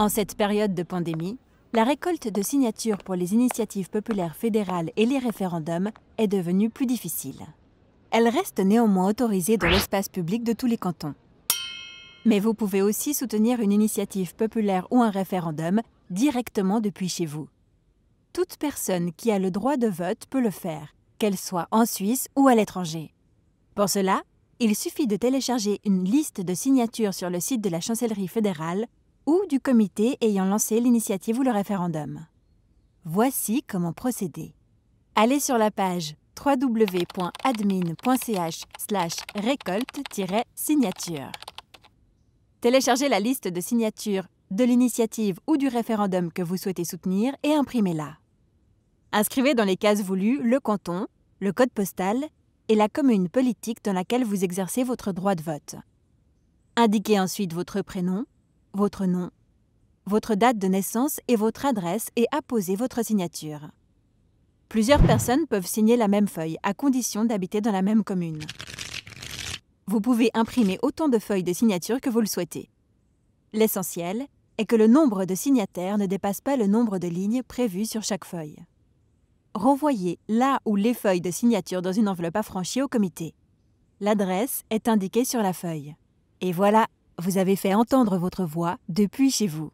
En cette période de pandémie, la récolte de signatures pour les initiatives populaires fédérales et les référendums est devenue plus difficile. Elle reste néanmoins autorisée dans l'espace public de tous les cantons. Mais vous pouvez aussi soutenir une initiative populaire ou un référendum directement depuis chez vous. Toute personne qui a le droit de vote peut le faire, qu'elle soit en Suisse ou à l'étranger. Pour cela, il suffit de télécharger une liste de signatures sur le site de la chancellerie fédérale ou du comité ayant lancé l'initiative ou le référendum. Voici comment procéder. Allez sur la page www.admin.ch/récolte-signature. Téléchargez la liste de signatures de l'initiative ou du référendum que vous souhaitez soutenir et imprimez-la. Inscrivez dans les cases voulues le canton, le code postal et la commune politique dans laquelle vous exercez votre droit de vote. Indiquez ensuite votre prénom, votre nom, votre date de naissance et votre adresse et apposez votre signature. Plusieurs personnes peuvent signer la même feuille à condition d'habiter dans la même commune. Vous pouvez imprimer autant de feuilles de signature que vous le souhaitez. L'essentiel est que le nombre de signataires ne dépasse pas le nombre de lignes prévues sur chaque feuille. Renvoyez là ou les feuilles de signature dans une enveloppe affranchie au comité. L'adresse est indiquée sur la feuille. Et voilà, vous avez fait entendre votre voix depuis chez vous.